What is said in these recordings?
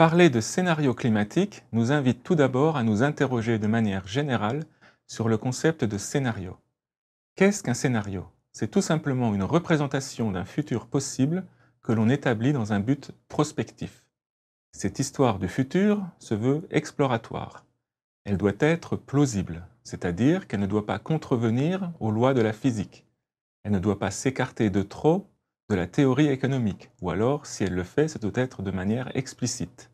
Parler de scénario climatique nous invite tout d'abord à nous interroger de manière générale sur le concept de scénario. Qu'est-ce qu'un scénario C'est tout simplement une représentation d'un futur possible que l'on établit dans un but prospectif. Cette histoire du futur se veut exploratoire. Elle doit être plausible, c'est-à-dire qu'elle ne doit pas contrevenir aux lois de la physique. Elle ne doit pas s'écarter de trop de la théorie économique, ou alors, si elle le fait, ça doit être de manière explicite.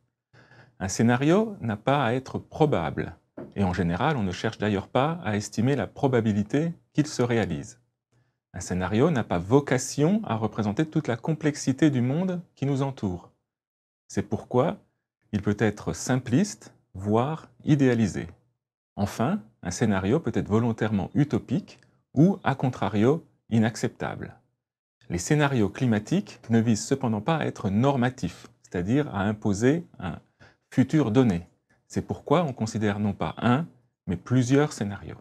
Un scénario n'a pas à être probable, et en général, on ne cherche d'ailleurs pas à estimer la probabilité qu'il se réalise. Un scénario n'a pas vocation à représenter toute la complexité du monde qui nous entoure. C'est pourquoi il peut être simpliste, voire idéalisé. Enfin, un scénario peut être volontairement utopique ou, à contrario, inacceptable. Les scénarios climatiques ne visent cependant pas à être normatifs, c'est-à-dire à imposer un c'est pourquoi on considère non pas un, mais plusieurs scénarios.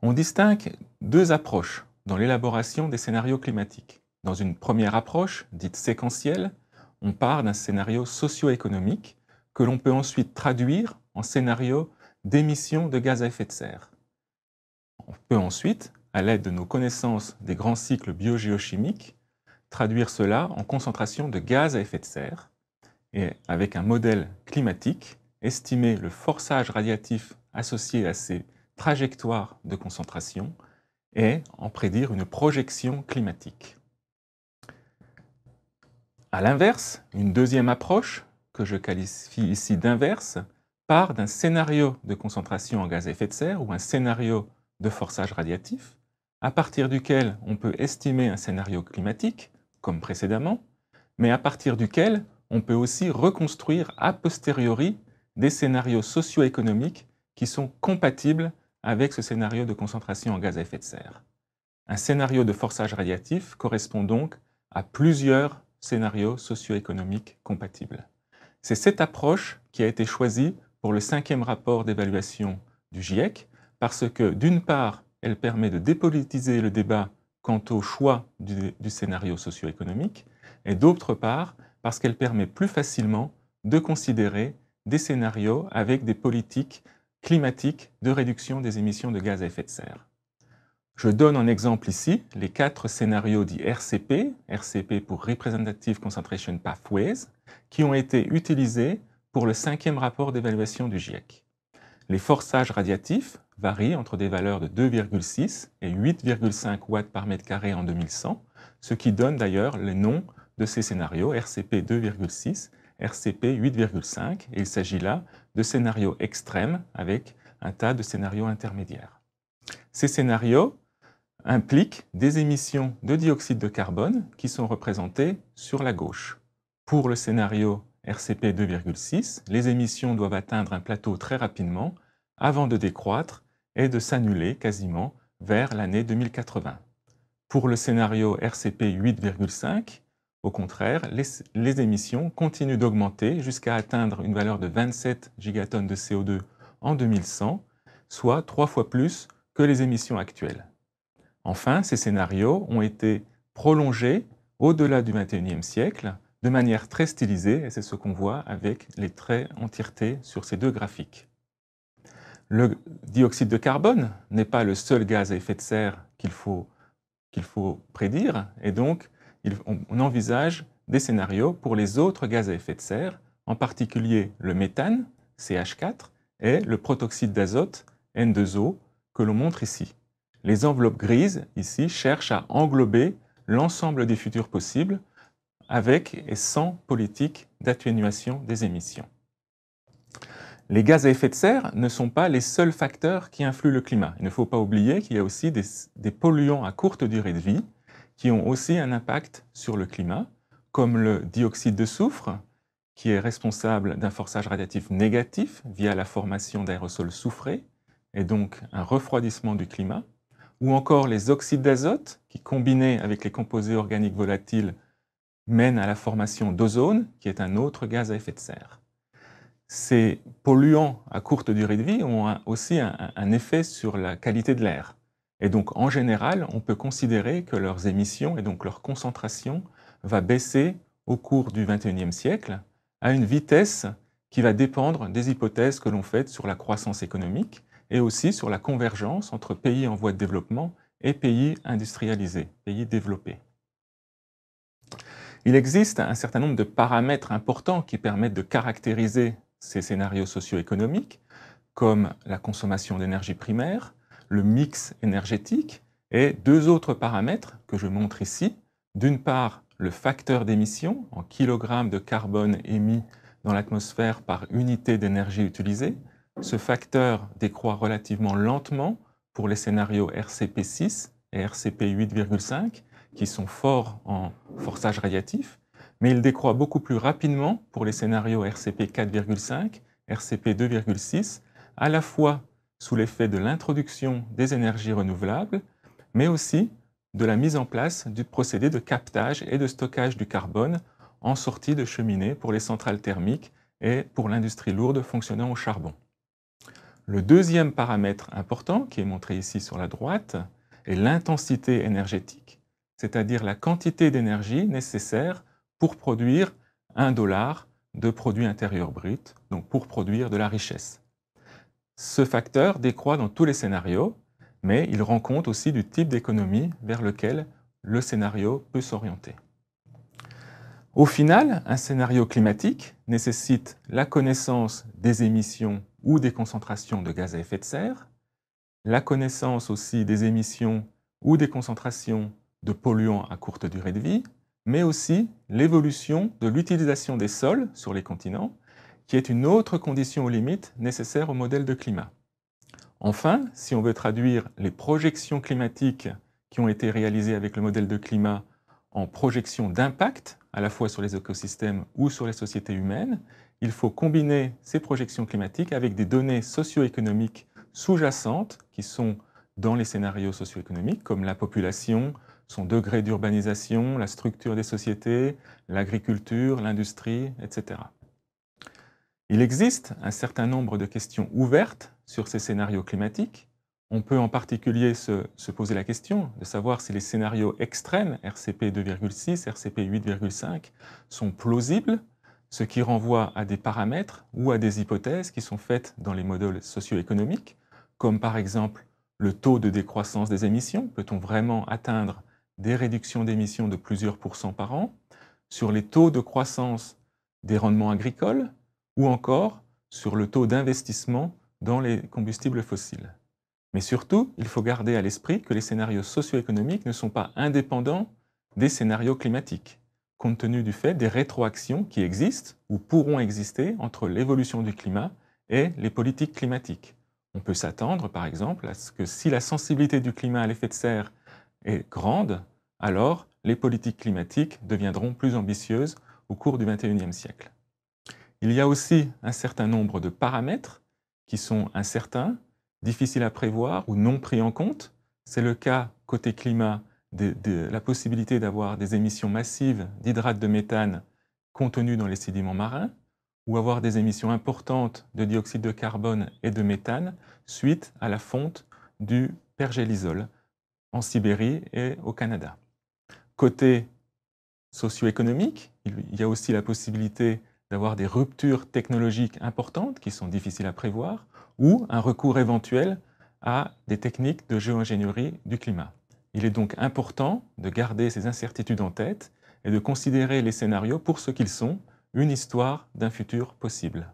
On distingue deux approches dans l'élaboration des scénarios climatiques. Dans une première approche, dite séquentielle, on part d'un scénario socio-économique que l'on peut ensuite traduire en scénario d'émissions de gaz à effet de serre. On peut ensuite, à l'aide de nos connaissances des grands cycles biogéochimiques, traduire cela en concentration de gaz à effet de serre et avec un modèle climatique, estimer le forçage radiatif associé à ces trajectoires de concentration et en prédire une projection climatique. A l'inverse, une deuxième approche, que je qualifie ici d'inverse, part d'un scénario de concentration en gaz à effet de serre ou un scénario de forçage radiatif, à partir duquel on peut estimer un scénario climatique, comme précédemment, mais à partir duquel on peut aussi reconstruire a posteriori des scénarios socio-économiques qui sont compatibles avec ce scénario de concentration en gaz à effet de serre. Un scénario de forçage radiatif correspond donc à plusieurs scénarios socio-économiques compatibles. C'est cette approche qui a été choisie pour le cinquième rapport d'évaluation du GIEC, parce que d'une part, elle permet de dépolitiser le débat quant au choix du, scénario socio-économique, et d'autre part, parce qu'elle permet plus facilement de considérer des scénarios avec des politiques climatiques de réduction des émissions de gaz à effet de serre. Je donne en exemple ici les quatre scénarios dits RCP, RCP pour Representative Concentration Pathways, qui ont été utilisés pour le cinquième rapport d'évaluation du GIEC. Les forçages radiatifs varient entre des valeurs de 2,6 et 8,5 watts par mètre carré en 2100, ce qui donne d'ailleurs les noms de ces scénarios, RCP 2,6, RCP 8,5, et il s'agit là de scénarios extrêmes avec un tas de scénarios intermédiaires. Ces scénarios impliquent des émissions de dioxyde de carbone qui sont représentées sur la gauche. Pour le scénario RCP 2,6, les émissions doivent atteindre un plateau très rapidement avant de décroître et de s'annuler quasiment vers l'année 2080. Pour le scénario RCP 8,5, au contraire, les, émissions continuent d'augmenter jusqu'à atteindre une valeur de 27 gigatonnes de CO2 en 2100, soit trois fois plus que les émissions actuelles. Enfin, ces scénarios ont été prolongés au-delà du 21e siècle de manière très stylisée, et c'est ce qu'on voit avec les traits en sur ces deux graphiques. Le dioxyde de carbone n'est pas le seul gaz à effet de serre qu'il faut, qu'il faut prédire, et donc on envisage des scénarios pour les autres gaz à effet de serre, en particulier le méthane, CH4, et le protoxyde d'azote, N2O, que l'on montre ici. Les enveloppes grises, ici, cherchent à englober l'ensemble des futurs possibles avec et sans politique d'atténuation des émissions. Les gaz à effet de serre ne sont pas les seuls facteurs qui influent le climat. Il ne faut pas oublier qu'il y a aussi des, des polluants à courte durée de vie, qui ont aussi un impact sur le climat, comme le dioxyde de soufre, qui est responsable d'un forçage radiatif négatif via la formation d'aérosols soufrés, et donc un refroidissement du climat, ou encore les oxydes d'azote, qui combinés avec les composés organiques volatiles mènent à la formation d'ozone, qui est un autre gaz à effet de serre. Ces polluants à courte durée de vie ont aussi un effet sur la qualité de l'air. Et donc, en général, on peut considérer que leurs émissions et donc leur concentration va baisser au cours du XXIe siècle à une vitesse qui va dépendre des hypothèses que l'on fait sur la croissance économique et aussi sur la convergence entre pays en voie de développement et pays industrialisés, pays développés. Il existe un certain nombre de paramètres importants qui permettent de caractériser ces scénarios socio-économiques, comme la consommation d'énergie primaire, le mix énergétique et deux autres paramètres que je montre ici. D'une part, le facteur d'émission en kilogrammes de carbone émis dans l'atmosphère par unité d'énergie utilisée. Ce facteur décroît relativement lentement pour les scénarios RCP6 et RCP8,5 qui sont forts en forçage radiatif, mais il décroît beaucoup plus rapidement pour les scénarios RCP 4,5, RCP 2,6, à la fois sous l'effet de l'introduction des énergies renouvelables, mais aussi de la mise en place du procédé de captage et de stockage du carbone en sortie de cheminée pour les centrales thermiques et pour l'industrie lourde fonctionnant au charbon. Le deuxième paramètre important, qui est montré ici sur la droite, est l'intensité énergétique, c'est-à-dire la quantité d'énergie nécessaire pour produire un dollar de produit intérieur brut, donc pour produire de la richesse. Ce facteur décroît dans tous les scénarios, mais il rend compte aussi du type d'économie vers lequel le scénario peut s'orienter. Au final, un scénario climatique nécessite la connaissance des émissions ou des concentrations de gaz à effet de serre, la connaissance aussi des émissions ou des concentrations de polluants à courte durée de vie, mais aussi l'évolution de l'utilisation des sols sur les continents qui est une autre condition aux limites nécessaire au modèle de climat. Enfin, si on veut traduire les projections climatiques qui ont été réalisées avec le modèle de climat en projections d'impact, à la fois sur les écosystèmes ou sur les sociétés humaines, il faut combiner ces projections climatiques avec des données socio-économiques sous-jacentes qui sont dans les scénarios socio-économiques, comme la population, son degré d'urbanisation, la structure des sociétés, l'agriculture, l'industrie, etc. Il existe un certain nombre de questions ouvertes sur ces scénarios climatiques. On peut en particulier se, poser la question de savoir si les scénarios extrêmes, RCP 2,6, RCP 8,5, sont plausibles, ce qui renvoie à des paramètres ou à des hypothèses qui sont faites dans les modèles socio-économiques, comme par exemple le taux de décroissance des émissions. Peut-on vraiment atteindre des réductions d'émissions de plusieurs pourcents par an Sur les taux de croissance des rendements agricoles, ou encore sur le taux d'investissement dans les combustibles fossiles. Mais surtout, il faut garder à l'esprit que les scénarios socio-économiques ne sont pas indépendants des scénarios climatiques, compte tenu du fait des rétroactions qui existent ou pourront exister entre l'évolution du climat et les politiques climatiques. On peut s'attendre, par exemple, à ce que si la sensibilité du climat à l'effet de serre est grande, alors les politiques climatiques deviendront plus ambitieuses au cours du XXIe siècle. Il y a aussi un certain nombre de paramètres qui sont incertains, difficiles à prévoir ou non pris en compte. C'est le cas côté climat de, la possibilité d'avoir des émissions massives d'hydrates de méthane contenus dans les sédiments marins ou avoir des émissions importantes de dioxyde de carbone et de méthane suite à la fonte du pergélisol en Sibérie et au Canada. Côté socio-économique, il y a aussi la possibilité avoir des ruptures technologiques importantes qui sont difficiles à prévoir, ou un recours éventuel à des techniques de géoingénierie du climat. Il est donc important de garder ces incertitudes en tête et de considérer les scénarios pour ce qu'ils sont, une histoire d'un futur possible.